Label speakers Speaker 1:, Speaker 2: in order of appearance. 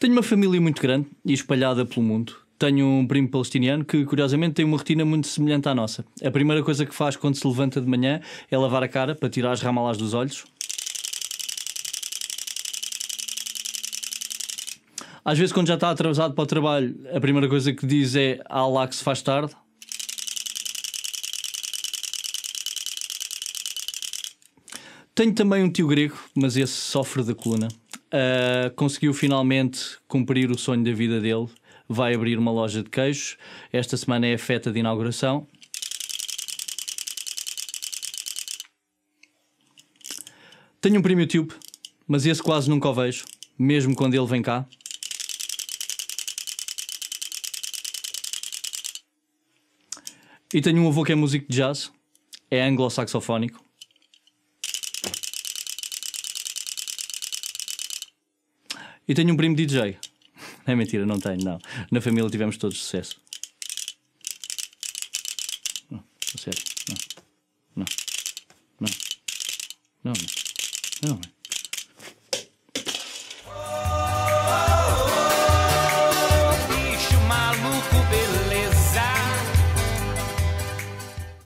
Speaker 1: Tenho uma família muito grande e espalhada pelo mundo. Tenho um primo palestiniano que, curiosamente, tem uma rotina muito semelhante à nossa. A primeira coisa que faz quando se levanta de manhã é lavar a cara para tirar as ramalas dos olhos. Às vezes, quando já está atrasado para o trabalho, a primeira coisa que diz é "alá lá que se faz tarde. Tenho também um tio grego, mas esse sofre da coluna. Uh, conseguiu finalmente cumprir o sonho da vida dele. Vai abrir uma loja de queijos. Esta semana é a festa de inauguração. Tenho um Premium Tube, mas esse quase nunca o vejo, mesmo quando ele vem cá. E tenho um avô que é músico de jazz, é anglo-saxofónico. E tenho um primo DJ. É mentira, não tenho, não. Na família tivemos todos sucesso. Não, sério, não. Não. Não. Não, não.